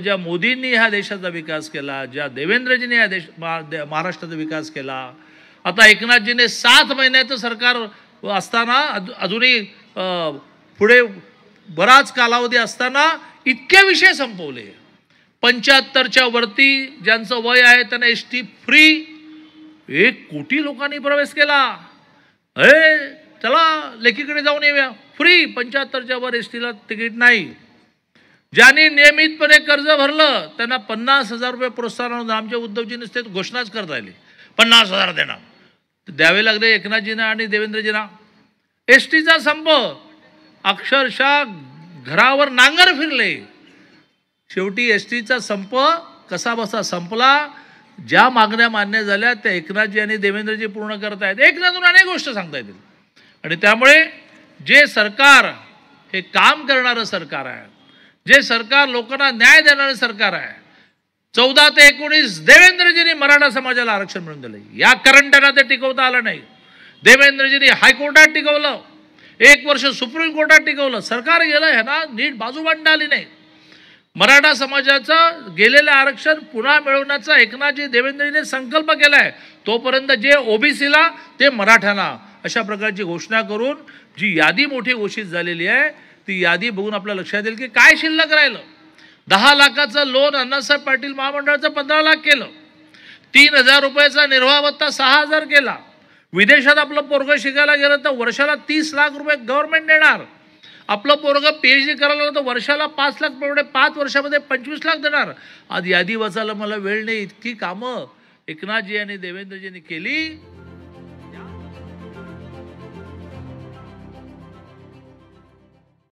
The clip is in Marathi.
ज्या मोदींनी ह्या देशाचा विकास केला ज्या देवेंद्रजीने या देश महाराष्ट्राचा विकास केला आता एकनाथजीने सात महिन्याचं सरकार असताना अजूनही पुढे बराच कालावधी असताना इतके विषय संपवले पंच्याहत्तरच्या वरती ज्यांचं वय आहे त्यांना एस टी फ्री एक कोटी लोकांनी प्रवेश केला ए चला लेकीकडे जाऊन येऊया फ्री पंच्याहत्तरच्या वर एस टीला तिकीट नाही ज्यांनी नियमितपणे कर्ज भरलं त्यांना पन्नास हजार रुपये प्रोत्साहन आमच्या उद्धवजी नसते घोषणाच करता आली पन्नास हजार देणार द्यावे लागले एकनाथजींना आणि देवेंद्रजीना एस टीचा संप अक्षरशः घरावर नांगर फिरले शेवटी एस टीचा संप कसा बसा संपला ज्या मागण्या मान्य झाल्या त्या एकनाथजी आणि देवेंद्रजी पूर्ण करता येत एकनाथून अनेक गोष्ट सांगता येतील आणि त्यामुळे जे सरकार हे काम करणारं सरकार आहे जे सरकार लोकांना न्याय देणारं सरकार आहे चौदा ते एकोणीस देवेंद्रजींनी मराठा समाजाला आरक्षण मिळून दिलं या करंटना ते टिकवता आलं नाही देवेंद्रजींनी हायकोर्टात टिकवलं एक वर्ष सुप्रीम कोर्टात टिकवलं सरकार गेलं ह्याना नीट बाजू मांडता आली नाही मराठा समाजाचं गेलेलं आरक्षण पुन्हा मिळवण्याचा एकनाथजी देवेंद्रजीने संकल्प केला आहे तोपर्यंत जे ओबीसीला ते मराठ्यांना अशा प्रकारची घोषणा करून जी यादी मोठी घोषित झालेली आहे ती यादी बघून आपल्या लक्षात येईल की काय शिल्लक राहिलं दहा लाखाचं लोन अण्णासाहेब पाटील महामंडळाचं पंधरा लाख केलं तीन हजार रुपयाचा निर्वाह भत्ता सहा हजार केला विदेशात आपलं पोरग शिकायला गेलं तर वर्षाला तीस लाख रुपये गव्हर्नमेंट देणार आपलं पोरग पी एच डी करायला तर वर्षाला पाच लाख म्हणजे पाच वर्षामध्ये पंचवीस लाख देणार आज यादी वाचायला मला वेळ नाही इतकी कामं एकनाथजी आणि देवेंद्रजींनी केली